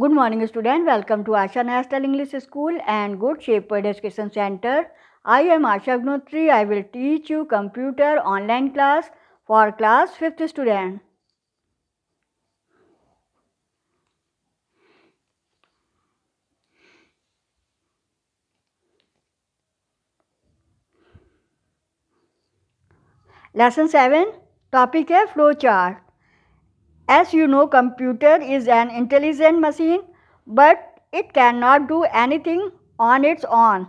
Good morning student welcome to Asha national English school and good shape education centre I am Asha Agnotri I will teach you computer online class for class fifth student lesson seven topic है flow chart As you know, computer is an intelligent machine, but it cannot do anything on its own.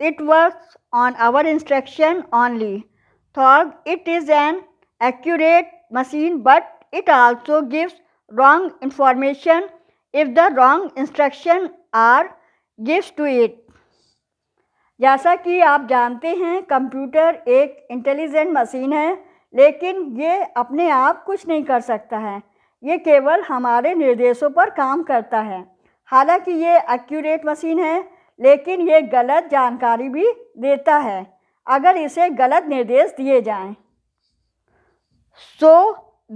It works on our instruction only. Thus, it is an accurate machine, but it also gives wrong information if the wrong instruction are gives to it. जैसा कि आप जानते हैं computer एक intelligent machine है लेकिन ये अपने आप कुछ नहीं कर सकता है ये केवल हमारे निर्देशों पर काम करता है हालांकि ये एक्यूरेट मशीन है लेकिन ये गलत जानकारी भी देता है अगर इसे गलत निर्देश दिए जाएं। So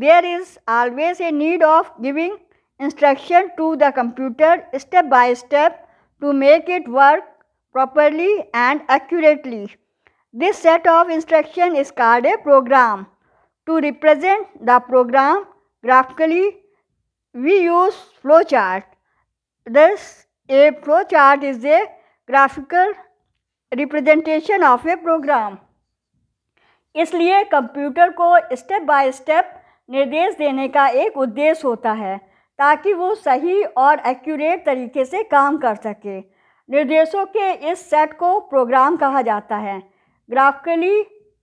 there is always a need of giving instruction to the computer step by step to make it work properly and accurately this set of instruction is called a program to represent the program Graphically, we use chart Thus, a chart is a graphical representation of a program. इसलिए computer को step by step निर्देश देने का एक उद्देश्य होता है ताकि वो सही और एक्यूरेट तरीके से काम कर सके निर्देशों के इस सेट को प्रोग्राम कहा जाता है ग्राफिकली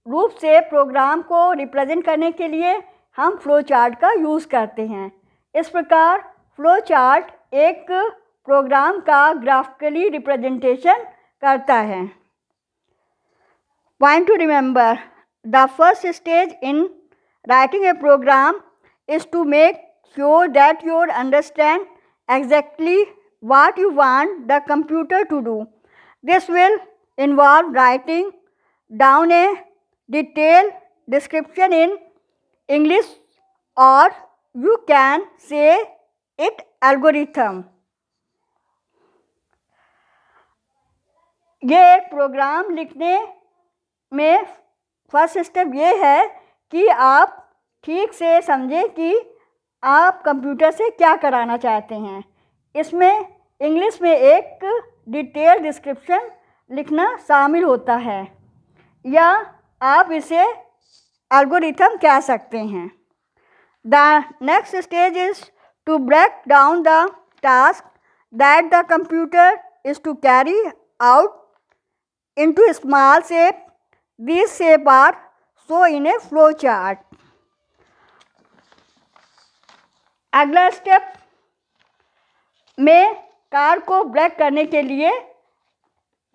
रूप से प्रोग्राम को रिप्रेजेंट करने के लिए हम फ्लो चार्ट का यूज़ करते हैं इस प्रकार फ्लो चार्ट एक प्रोग्राम का ग्राफिकली रिप्रेजेंटेशन करता है point to remember the first stage in writing a program is to make sure that your understand exactly what you want the computer to do this will involve writing down a detail description in English or you can say it algorithm ये program लिखने में first step ये है कि आप ठीक से समझें कि आप कंप्यूटर से क्या कराना चाहते हैं इसमें इंग्लिश में एक डिटेल डिस्क्रिप्शन लिखना शामिल होता है या आप इसे एल्गोरिथम कह सकते हैं the next stage is to break down the task that the computer is to carry out into small steps this shape are so in a flow chart अगला स्टेप में कार को ब्रेक करने के लिए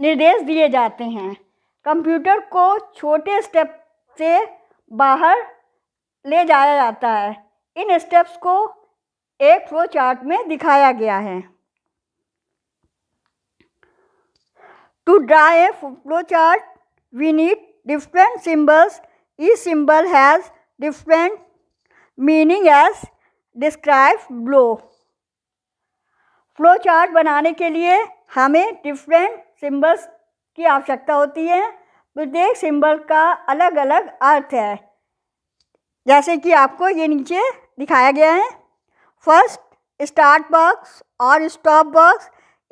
निर्देश दिए जाते हैं कंप्यूटर को छोटे स्टेप से बाहर ले जाया जाता है इन स्टेप्स को एक फ्लो चार्ट में दिखाया गया है to draw a flow chart we need different symbols each symbol has different meaning as describe below flow chart बनाने के लिए हमें डिफरेंट सिंबल्स की आवश्यकता होती है प्रत्येक सिंबल का अलग अलग अर्थ है जैसे कि आपको ये नीचे दिखाया गया है फर्स्ट स्टार्ट बॉक्स और stop box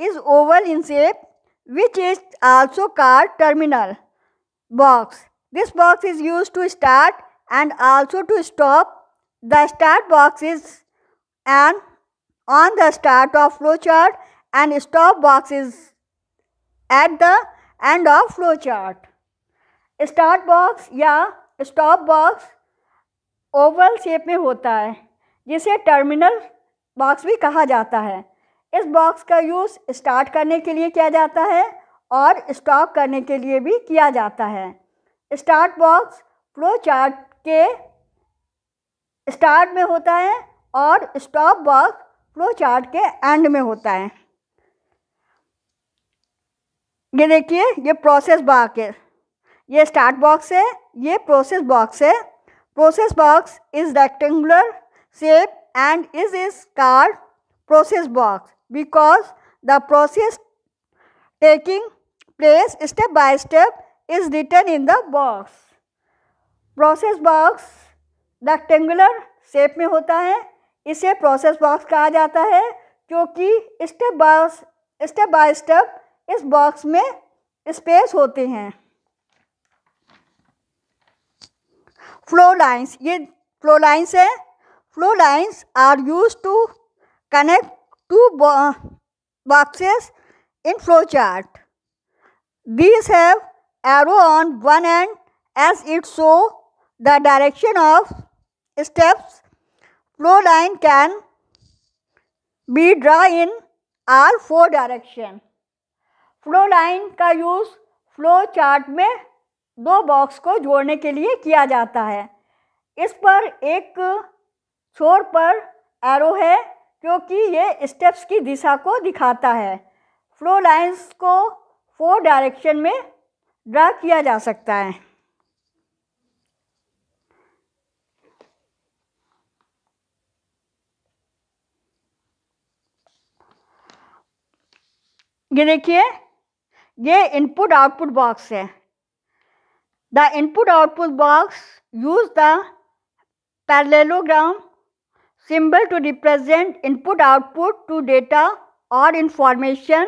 is oval in shape which is also called terminal box this box is use to start and also to stop the start box is and on the start of flow chart and stop box is at the end of flow chart start box या stop box oval shape में होता है जिसे terminal box भी कहा जाता है इस बॉक्स का यूज़ स्टार्ट करने के लिए किया जाता है और स्टॉप करने के लिए भी किया जाता है स्टार्ट बॉक्स फ्लो चार्ट के स्टार्ट में होता है और स्टॉप बॉक्स फ्लो चार्ट के एंड में होता है ये देखिए ये प्रोसेस बार है ये स्टार्ट बॉक्स है ये प्रोसेस बॉक्स है process box is rectangular shape and is is called process box because the process taking place step by step is written in the box process box rectangular shape में होता है इसे process box कहा जाता है क्योंकि step by step by step इस box में स्पेस होते हैं फ्लो लाइंस ये फ्लो लाइंस है flow lines are use to connect two boxes in flow chart these have arrow on one end as it show the direction of steps flow line can be draw in all four direction flow line का use flow chart में दो box को जोड़ने के लिए किया जाता है इस पर एक छोर पर एरो है क्योंकि ये स्टेप्स की दिशा को दिखाता है फ्लो लाइंस को फोर डायरेक्शन में ड्रा किया जा सकता है ये देखिए ये इनपुट आउटपुट बॉक्स है The input output box use the parallelogram symbol to represent input output to data or information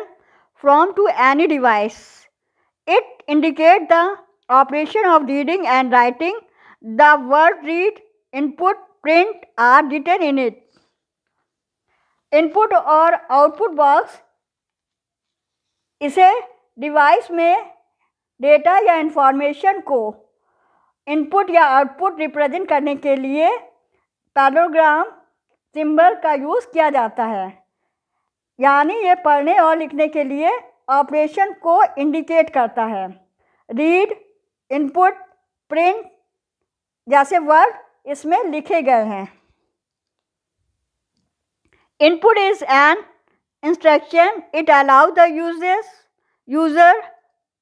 from to any device. It indicates the operation of reading and writing. The word read, input, print are written in it. or output box is a device may data या information को input या output represent करने के लिए पैरोग्राम symbol का use किया जाता है यानी ये पढ़ने और लिखने के लिए ऑपरेशन को इंडिकेट करता है रीड इनपुट प्रिंट जैसे वर्ड इसमें लिखे गए हैं input is an instruction it allow the users user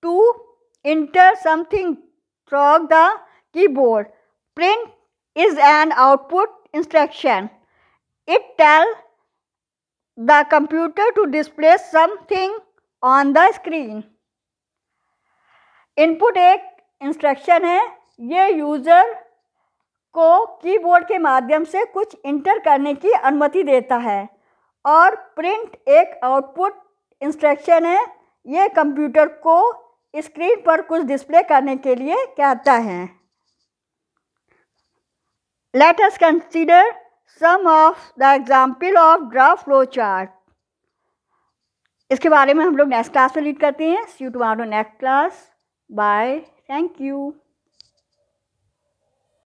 to enter something from the keyboard. Print is an output instruction. It tells the computer to display something on the screen. Input एक instruction है ये user को keyboard के माध्यम से कुछ inter करने की अनुमति देता है और प्रिंट एक आउटपुट इंस्ट्रक्शन है ये कंप्यूटर को स्क्रीन पर कुछ डिस्प्ले करने के लिए कहता है let us consider some of the example of graph flow chart इसके बारे में हम लोग नेक्स्ट क्लास में रीड करते हैं see you tomorrow next class bye thank you